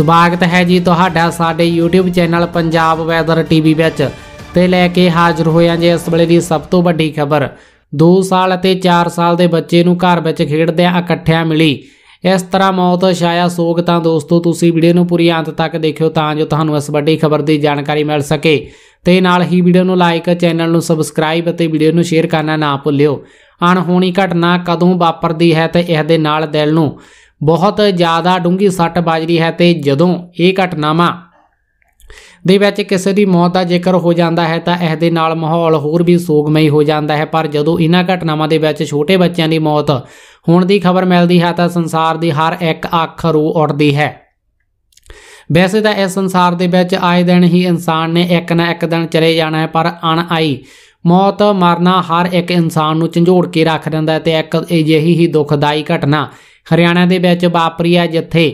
ਸਵਾਗਤ ਹੈ ਜੀ ਤੁਹਾਡਾ ਸਾਡੇ YouTube channel Punjab weather TV ਵਿੱਚ ਤੇ ਲੈ ਕੇ ਹਾਜ਼ਰ ਹੋਇਆ ਜੀ ਇਸ ਵੇਲੇ ਦੀ ਸਭ ਤੋਂ ਵੱਡੀ ਖਬਰ 2 ਸਾਲ ਅਤੇ 4 ਸਾਲ ਦੇ ਬੱਚੇ ਨੂੰ ਘਰ ਵਿੱਚ ਖੇਡਦਿਆਂ ਇਕੱਠਿਆਂ ਮਿਲੀ ਇਸ ਤਰ੍ਹਾਂ ਮੌਤ ਛਾਇਆ ਸੋਗ ਤਾਂ ਦੋਸਤੋ ਤੁਸੀਂ ਵੀਡੀਓ ਨੂੰ ਪੂਰੀ ਅੰਤ ਤੱਕ ਦੇਖਿਓ ਤਾਂ ਜੋ ਤੁਹਾਨੂੰ ਇਸ ਵੱਡੀ ਖਬਰ ਦੀ ਜਾਣਕਾਰੀ ਮਿਲ ਸਕੇ ਤੇ ਨਾਲ ਹੀ ਵੀਡੀਓ ਨੂੰ ਲਾਈਕ ਚੈਨਲ ਨੂੰ ਸਬਸਕ੍ਰਾਈਬ ਅਤੇ ਵੀਡੀਓ ਨੂੰ ਸ਼ੇਅਰ ਕਰਨਾ ਨਾ ਭੁੱਲਿਓ ਅਣਹੋਣੀ ਘਟਨਾ ਕਦੋਂ ਵਾਪਰਦੀ ਹੈ ਤੇ ਇਸ ਦੇ ਨਾਲ ਦਿਲ ਨੂੰ ਬਹੁਤ ਜ਼ਿਆਦਾ ਡੂੰਗੀ ਸੱਟ ਬਾਜਰੀ ਹੈ ਤੇ ਜਦੋਂ ਇਹ ਘਟਨਾਵਾਂ ਦੇ ਵਿੱਚ ਕਿਸੇ ਦੀ ਮੌਤ ਦਾ ਜ਼ਿਕਰ ਹੋ ਜਾਂਦਾ ਹੈ ਤਾਂ ਇਸ ਦੇ ਨਾਲ ਮਾਹੌਲ ਹੋਰ ਵੀ ਸੋਗਮਈ ਹੋ ਜਾਂਦਾ ਹੈ ਪਰ ਜਦੋਂ ਇਹਨਾਂ ਘਟਨਾਵਾਂ ਦੇ ਵਿੱਚ ਛੋਟੇ ਬੱਚਿਆਂ ਦੀ ਮੌਤ ਹੋਣ ਦੀ ਖਬਰ ਮਿਲਦੀ ਹੈ ਤਾਂ ਸੰਸਾਰ ਦੀ ਹਰ ਇੱਕ ਅੱਖ ਰੂ ਉੱਡਦੀ ਹੈ ਵੈਸੇ ਤਾਂ ਇਸ ਸੰਸਾਰ ਦੇ ਵਿੱਚ ਆਏ ਦਿਨ ਹੀ ਇਨਸਾਨ ਨੇ ਇੱਕ ਨਾ ਇੱਕ ਦਿਨ ਚਲੇ ਜਾਣਾ ਹੈ ਪਰ ਅਣ ਆਈ ਮੌਤ ਮਰਨਾ ਹਰ ਇੱਕ ਇਨਸਾਨ ਨੂੰ ਝੰਜੋੜ ਕੇ ਰੱਖ ਦਿੰਦਾ ਹੈ ਤੇ ਇੱਕ ਅਜਿਹੀ ਹੀ ਦੁਖਦਾਈ ਘਟਨਾ ਹਰਿਆਣਾ ਦੇ ਵਿੱਚ ਵਾਪਰੀ ਹੈ ਜਿੱਥੇ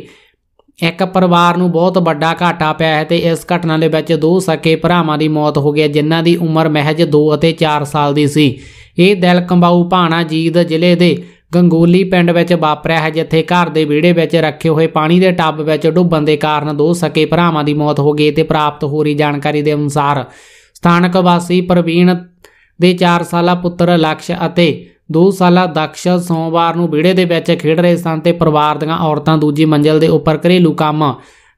ਇੱਕ ਪਰਿਵਾਰ ਨੂੰ ਬਹੁਤ ਵੱਡਾ ਘਾਟਾ ਪਿਆ ਹੈ ਤੇ ਇਸ ਘਟਨਾ ਦੇ ਵਿੱਚ ਦੋ ਸਕੇ ਭਰਾਵਾਂ ਦੀ ਮੌਤ ਹੋ ਗਈ ਜਿਨ੍ਹਾਂ ਦੀ ਉਮਰ ਮਹਿਜ 2 ਅਤੇ 4 ਸਾਲ ਦੀ ਸੀ ਇਹ ਦਿਲ ਕੰਬਾਉ ਭਾਣਾ ਜੀਦ ਜ਼ਿਲ੍ਹੇ ਦੇ ਗੰਗੋਲੀ ਪਿੰਡ ਵਿੱਚ ਵਾਪਰਿਆ ਹੈ ਜਿੱਥੇ ਘਰ ਦੇ ਵਿਹੜੇ ਵਿੱਚ ਰੱਖੇ ਹੋਏ ਪਾਣੀ ਦੇ ਟੱਬ ਵਿੱਚ ਡੁੱਬਣ ਦੇ ਕਾਰਨ ਦੋ ਸਕੇ ਭਰਾਵਾਂ ਦੀ ਮੌਤ ਹੋ ਗਈ ਤੇ ਪ੍ਰਾਪਤ ਹੋਰੀ ਜਾਣਕਾਰੀ ਦੇ ਅਨੁਸਾਰ ਸਥਾਨਕ ਵਾਸੀ ਪ੍ਰਵੀਨ ਦੇ 4 ਸਾਲਾ ਪੁੱਤਰ ਲਕਸ਼ ਅਤੇ 2 ਸਾਲਾ ਦਕਸ਼ ਸੋਮਵਾਰ ਨੂੰ ਵਿੜੇ ਦੇ ਵਿੱਚ ਖੇਡ ਰਹੇ ਸਨ ਤੇ ਪਰਿਵਾਰ ਦੀਆਂ ਔਰਤਾਂ ਦੂਜੀ ਮੰਜ਼ਲ ਦੇ ਉੱਪਰ ਘਰੇਲੂ ਕੰਮ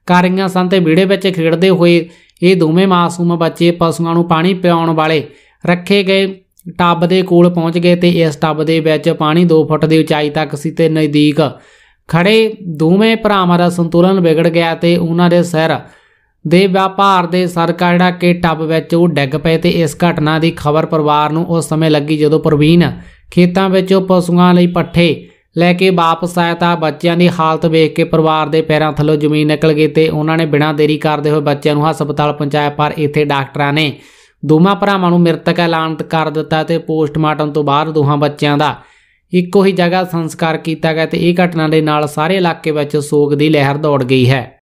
ਕਰ ਰਹੀਆਂ ਸਨ ਤੇ ਵਿੜੇ ਵਿੱਚ ਖੇਡਦੇ ਹੋਏ ਇਹ ਦੋਵੇਂ ਮਾਸੂਮ ਬੱਚੇ ਪਸ਼ੂਆਂ ਨੂੰ ਪਾਣੀ ਪਿਆਉਣ ਵਾਲੇ ਰੱਖੇ ਗਏ ਟੱਬ ਦੇ ਕੋਲ ਪਹੁੰਚ ਗਏ ਤੇ ਇਸ ਟੱਬ ਦੇ ਵਿੱਚ ਪਾਣੀ 2 ਫੁੱਟ ਦੀ ਉਚਾਈ ਤੱਕ ਸੀ ਤੇ ਨਜ਼ਦੀਕ ਖੜੇ ਦੋਵੇਂ ਭਰਾਵਾਂ ਦਾ ਸੰਤੁਲਨ ਵਿਗੜ ਗਿਆ ਤੇ ਉਹਨਾਂ ਦੇ ਸਿਰ ਦੇ ਵਪਾਰ ਦੇ ਸਰਕਾ ਜਿਹੜਾ ਕਿ ਟੱਬ ਵਿੱਚ ਉਹ ਡਿੱਗ ਪਏ ਤੇ ਇਸ ਘਟਨਾ ਦੀ ਖਬਰ ਪਰਿਵਾਰ ਨੂੰ ਉਸ ਸਮੇਂ ਲੱਗੀ ਜਦੋਂ ਪ੍ਰਵੀਨ ਖੇਤਾਂ ਵਿੱਚ ਪਸ਼ੂਆਂ ਲਈ ਪੱਠੇ ਲੈ ਕੇ ਵਾਪਸ ਆਇਆ ਤਾਂ ਬੱਚਿਆਂ ਦੀ ਹਾਲਤ ਵੇਖ ਕੇ ਪਰਿਵਾਰ ਦੇ ਪੈਰਾਂ ਥੱਲੋਂ ਜ਼ਮੀਨ ਨਿਕਲ ਗਈ ਤੇ ਉਹਨਾਂ ਨੇ ਬਿਨਾਂ ਦੇਰੀ ਕਰਦੇ ਹੋਏ ਬੱਚਿਆਂ ਨੂੰ ਹਸਪਤਾਲ ਪਹੁੰਚਾਇਆ ਪਰ ਇੱਥੇ ਡਾਕਟਰਾਂ ਨੇ ਦੋਵਾਂ ਭਰਾਵਾਂ ਨੂੰ ਮ੍ਰਿਤਕ ਐਲਾਨ ਕਰ ਦਿੱਤਾ ਤੇ ਪੋਸਟਮਾਰਟਮ ਤੋਂ ਬਾਅਦ ਦੋਹਾਂ ਬੱਚਿਆਂ ਦਾ ਇੱਕੋ ਹੀ ਜਗ੍ਹਾ ਸੰਸਕਾਰ ਕੀਤਾ ਗਿਆ ਤੇ ਇਹ ਘਟਨਾ ਦੇ ਨਾਲ ਸਾਰੇ ਇਲਾਕੇ ਵਿੱਚ ਸੋਗ ਦੀ ਲਹਿਰ ਦੌੜ ਗਈ ਹੈ